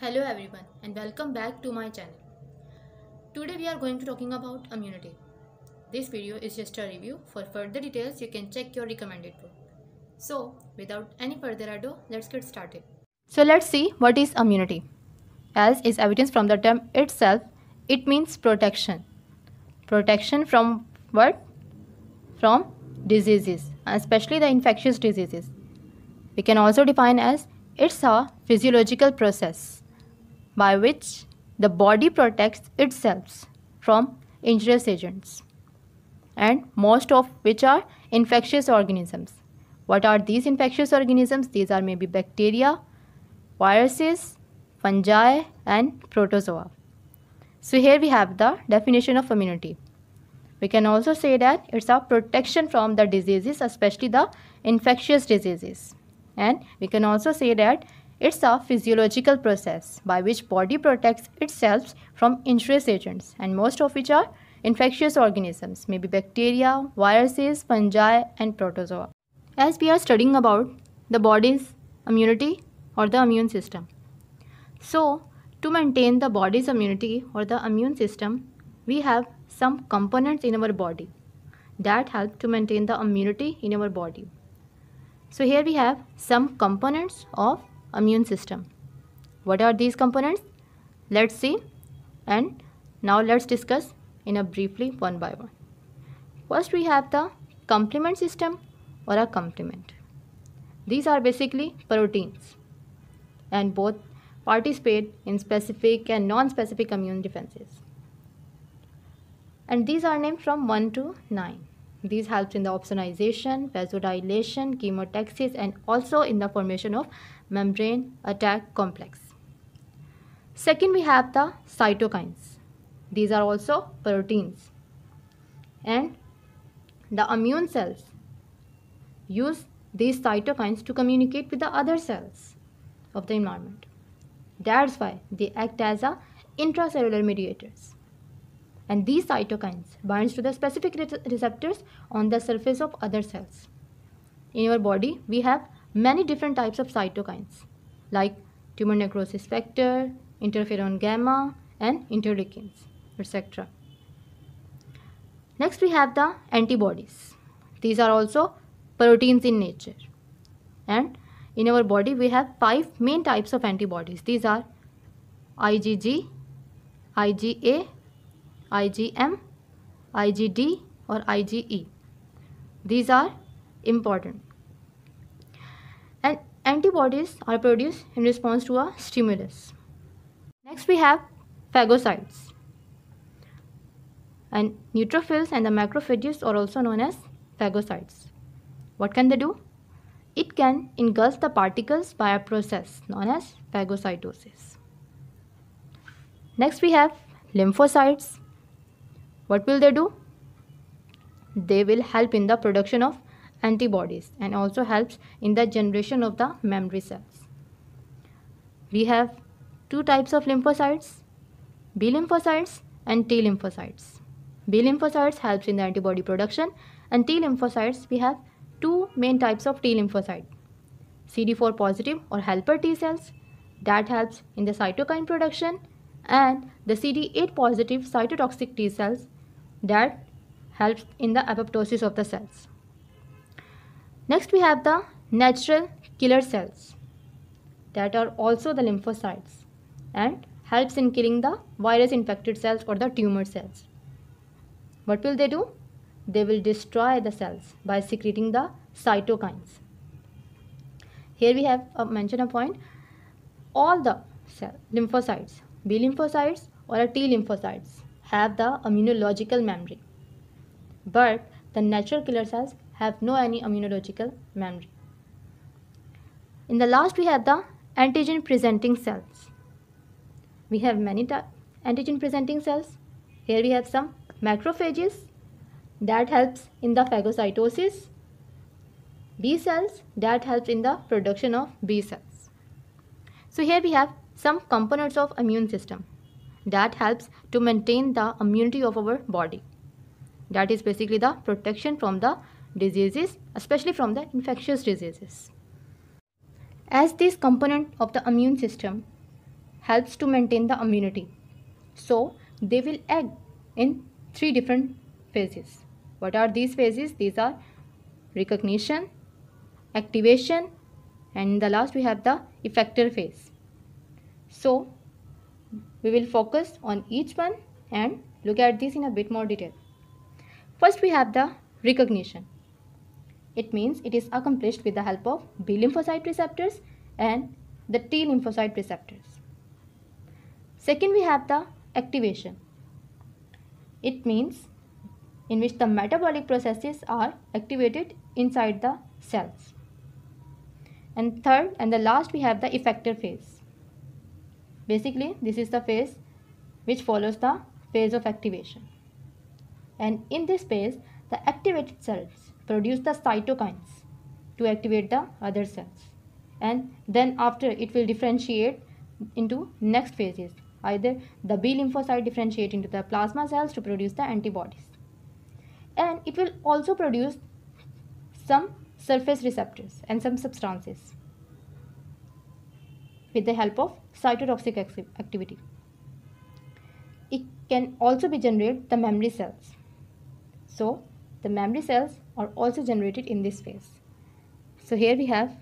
Hello everyone and welcome back to my channel. Today we are going to talking about immunity. This video is just a review. For further details you can check your recommended book. So without any further ado let's get started. So let's see what is immunity. As is evidence from the term itself it means protection. Protection from what? From diseases especially the infectious diseases. We can also define as it's a physiological process by which the body protects itself from injurious agents and most of which are infectious organisms. What are these infectious organisms? These are maybe bacteria, viruses, fungi and protozoa. So here we have the definition of immunity. We can also say that it's a protection from the diseases, especially the infectious diseases. And we can also say that it's a physiological process by which body protects itself from injurious agents and most of which are infectious organisms, maybe bacteria, viruses, fungi and protozoa. As we are studying about the body's immunity or the immune system. So, to maintain the body's immunity or the immune system, we have some components in our body that help to maintain the immunity in our body. So here we have some components of immune system. What are these components? Let's see and now let's discuss in a briefly one by one. First we have the complement system or a complement. These are basically proteins and both participate in specific and non-specific immune defenses. And these are named from 1 to 9. These helps in the opsonization, vasodilation, chemotaxis and also in the formation of membrane attack complex. Second we have the cytokines. These are also proteins. And the immune cells use these cytokines to communicate with the other cells of the environment. That's why they act as a intracellular mediators. And these cytokines binds to the specific re receptors on the surface of other cells. In your body, we have many different types of cytokines like tumor necrosis factor, interferon gamma and interleukins etc. Next we have the antibodies. These are also proteins in nature and in our body we have five main types of antibodies. These are IgG, IgA, IgM, IgD or IgE. These are important antibodies are produced in response to a stimulus. Next we have phagocytes. And neutrophils and the macrophages are also known as phagocytes. What can they do? It can engulf the particles by a process known as phagocytosis. Next we have lymphocytes. What will they do? They will help in the production of antibodies and also helps in the generation of the memory cells. We have two types of lymphocytes, B lymphocytes and T lymphocytes. B lymphocytes helps in the antibody production and T lymphocytes we have two main types of T lymphocyte. CD4 positive or helper T cells that helps in the cytokine production and the CD8 positive cytotoxic T cells that helps in the apoptosis of the cells. Next we have the natural killer cells that are also the lymphocytes and helps in killing the virus infected cells or the tumor cells. What will they do? They will destroy the cells by secreting the cytokines. Here we have a mention a point. All the cell, lymphocytes, B lymphocytes or T lymphocytes have the immunological memory. But the natural killer cells have no any immunological memory. In the last we have the antigen presenting cells. We have many antigen presenting cells. Here we have some macrophages that helps in the phagocytosis. B cells that helps in the production of B cells. So here we have some components of immune system that helps to maintain the immunity of our body. That is basically the protection from the diseases, especially from the infectious diseases. As this component of the immune system helps to maintain the immunity, so they will act in three different phases. What are these phases? These are recognition, activation, and in the last we have the effector phase. So we will focus on each one and look at this in a bit more detail. First we have the recognition. It means it is accomplished with the help of B lymphocyte receptors and the T lymphocyte receptors. Second, we have the activation. It means in which the metabolic processes are activated inside the cells. And third and the last we have the effector phase. Basically, this is the phase which follows the phase of activation. And in this phase, the activated cells produce the cytokines to activate the other cells and then after it will differentiate into next phases either the B lymphocyte differentiate into the plasma cells to produce the antibodies and it will also produce some surface receptors and some substances with the help of cytotoxic activity. It can also be generated the memory cells. So the memory cells are also generated in this phase. So here we have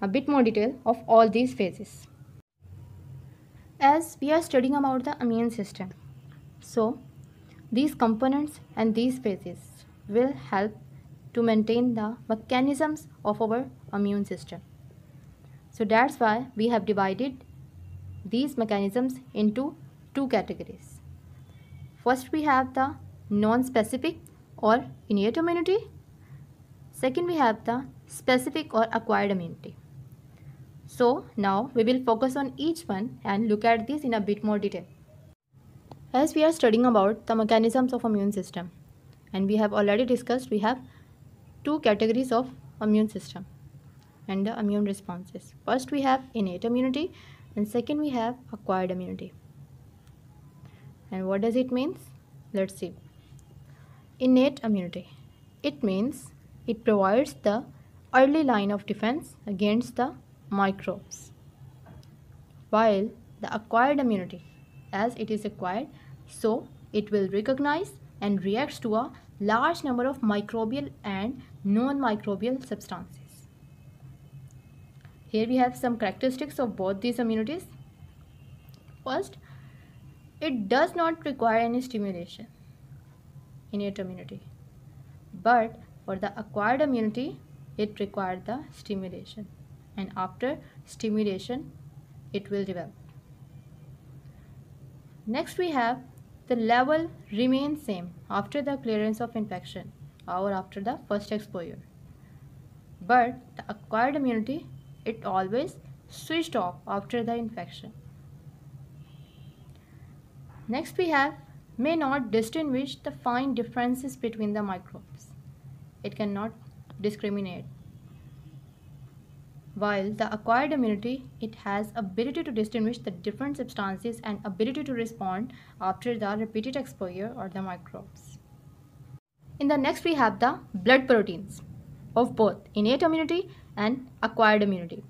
a bit more detail of all these phases. As we are studying about the immune system, so these components and these phases will help to maintain the mechanisms of our immune system. So that's why we have divided these mechanisms into two categories. First we have the non-specific or innate immunity Second, we have the specific or acquired immunity. So now we will focus on each one and look at this in a bit more detail. As we are studying about the mechanisms of immune system and we have already discussed we have two categories of immune system and the immune responses. First we have innate immunity and second we have acquired immunity. And what does it mean? Let's see. Innate immunity. It means it provides the early line of defense against the microbes. While the acquired immunity, as it is acquired, so it will recognize and reacts to a large number of microbial and non-microbial substances. Here we have some characteristics of both these immunities. First, it does not require any stimulation, in your immunity, but for the acquired immunity, it required the stimulation. And after stimulation, it will develop. Next we have the level remains same after the clearance of infection or after the first exposure. But the acquired immunity, it always switched off after the infection. Next we have may not distinguish the fine differences between the microbes it cannot discriminate. While the acquired immunity, it has ability to distinguish the different substances and ability to respond after the repeated exposure or the microbes. In the next we have the blood proteins of both innate immunity and acquired immunity.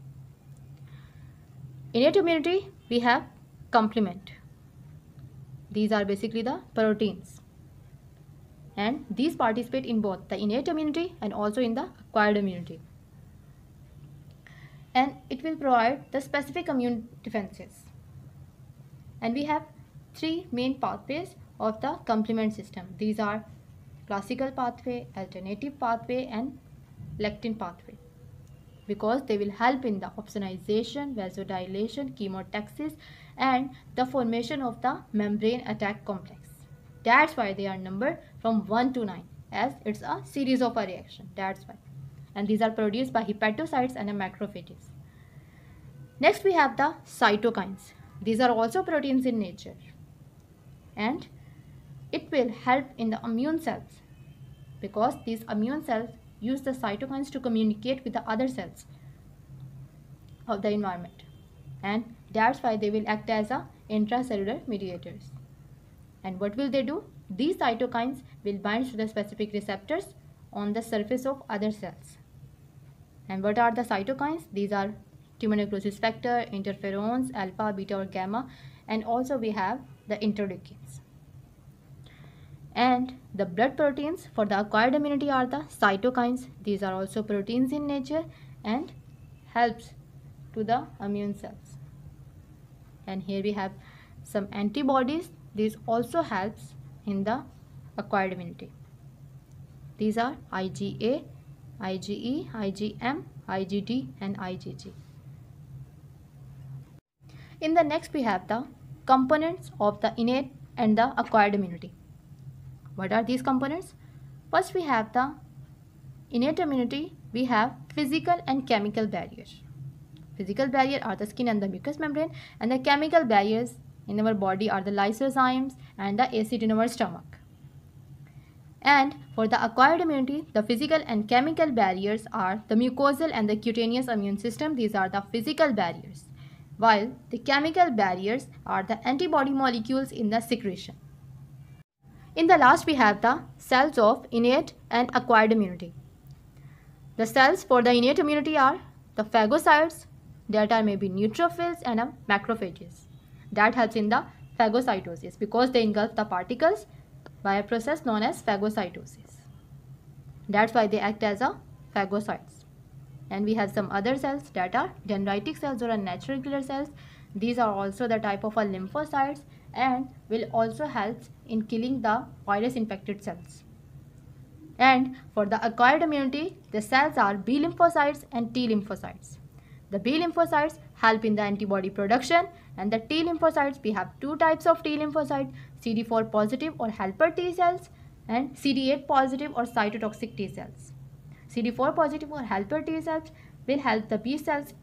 Innate immunity we have complement. These are basically the proteins and these participate in both the innate immunity and also in the acquired immunity and it will provide the specific immune defenses and we have three main pathways of the complement system these are classical pathway alternative pathway and lectin pathway because they will help in the opsonization vasodilation chemotaxis and the formation of the membrane attack complex that's why they are numbered from 1 to 9 as it's a series of a reaction. That's why. And these are produced by hepatocytes and macrophages. Next we have the cytokines. These are also proteins in nature. And it will help in the immune cells because these immune cells use the cytokines to communicate with the other cells of the environment and that's why they will act as a intracellular mediators and what will they do? These cytokines will bind to the specific receptors on the surface of other cells. And what are the cytokines? These are tumor necrosis factor, interferons, alpha, beta or gamma and also we have the interleukins. And the blood proteins for the acquired immunity are the cytokines. These are also proteins in nature and helps to the immune cells. And here we have some antibodies this also helps in the acquired immunity. These are IgA, IgE, IgM, IgD and IgG. In the next we have the components of the innate and the acquired immunity. What are these components? First we have the innate immunity, we have physical and chemical barriers. Physical barrier are the skin and the mucous membrane and the chemical barriers in our body are the lysosomes and the acid in our stomach. And for the acquired immunity, the physical and chemical barriers are the mucosal and the cutaneous immune system. These are the physical barriers. While the chemical barriers are the antibody molecules in the secretion. In the last, we have the cells of innate and acquired immunity. The cells for the innate immunity are the phagocytes, that are maybe neutrophils and macrophages. That helps in the phagocytosis because they engulf the particles by a process known as phagocytosis. That's why they act as a phagocytes. And we have some other cells that are dendritic cells or natural killer cells. These are also the type of a lymphocytes and will also help in killing the virus infected cells. And for the acquired immunity, the cells are B lymphocytes and T lymphocytes. The B lymphocytes help in the antibody production and the T lymphocytes we have two types of T lymphocytes: CD4 positive or helper T cells and CD8 positive or cytotoxic T cells. CD4 positive or helper T cells will help the B cells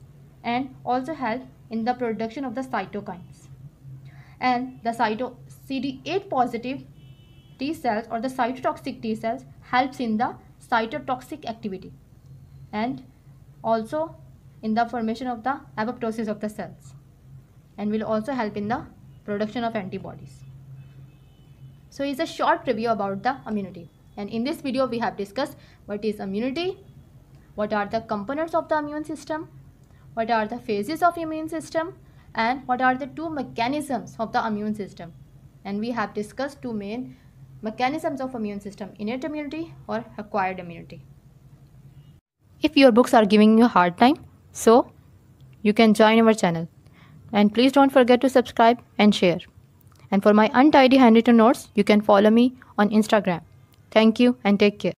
and also help in the production of the cytokines. And the cyto CD8 positive T cells or the cytotoxic T cells helps in the cytotoxic activity and also in the formation of the apoptosis of the cells and will also help in the production of antibodies. So it's a short review about the immunity and in this video we have discussed what is immunity, what are the components of the immune system, what are the phases of immune system and what are the two mechanisms of the immune system and we have discussed two main mechanisms of immune system innate immunity or acquired immunity. If your books are giving you a hard time so, you can join our channel. And please don't forget to subscribe and share. And for my untidy handwritten notes, you can follow me on Instagram. Thank you and take care.